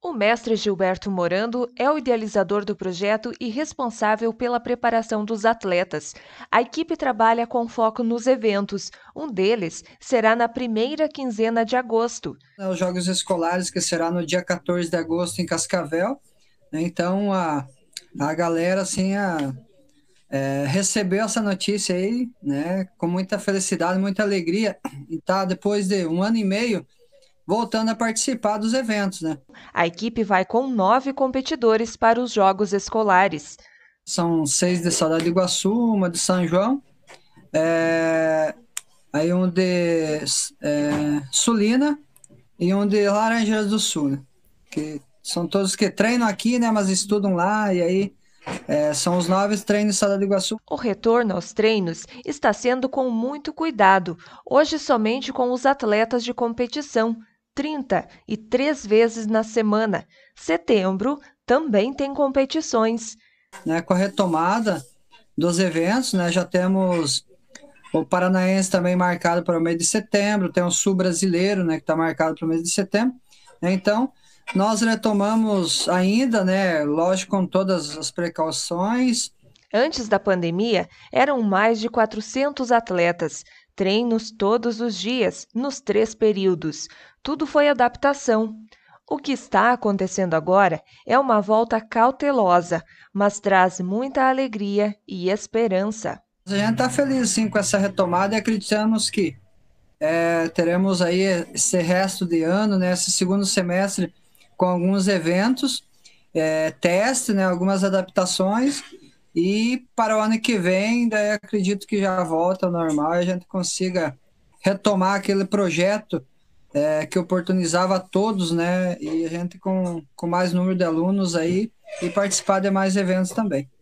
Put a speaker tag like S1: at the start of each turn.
S1: O mestre Gilberto Morando é o idealizador do projeto e responsável pela preparação dos atletas. A equipe trabalha com foco nos eventos. Um deles será na primeira quinzena de agosto.
S2: Os Jogos Escolares, que será no dia 14 de agosto em Cascavel. Né? Então, a, a galera, assim, a, é, recebeu essa notícia aí, né, com muita felicidade, muita alegria. E tá depois de um ano e meio voltando a participar dos eventos. Né? A equipe vai com nove competidores para os Jogos Escolares. São seis de Saudade do Iguaçu, uma de São João, é, aí um de é, Sulina e um de Laranjeiras do Sul, né? que são todos que treinam aqui, né, mas estudam lá e aí é, são os nove treinos de Saudade Iguaçu. O retorno aos treinos está sendo com muito cuidado, hoje
S1: somente com os atletas de competição, trinta e três vezes na semana. Setembro também tem competições.
S2: Né, com a retomada dos eventos, né, já temos o Paranaense também marcado para o mês de setembro, tem o Sul Brasileiro né, que está marcado para o mês de setembro. Né, então, nós retomamos ainda, né, lógico, com todas as precauções.
S1: Antes da pandemia, eram mais de 400 atletas treinos todos os dias, nos três períodos. Tudo foi adaptação. O que está acontecendo agora é uma volta cautelosa, mas traz muita alegria e esperança.
S2: A gente está feliz sim com essa retomada e acreditamos que é, teremos aí esse resto de ano, né, esse segundo semestre, com alguns eventos, é, teste, né, algumas adaptações e para o ano que vem, daí acredito que já volta ao normal e a gente consiga retomar aquele projeto é, que oportunizava a todos, né? E a gente com, com mais número de alunos aí e participar de mais eventos também.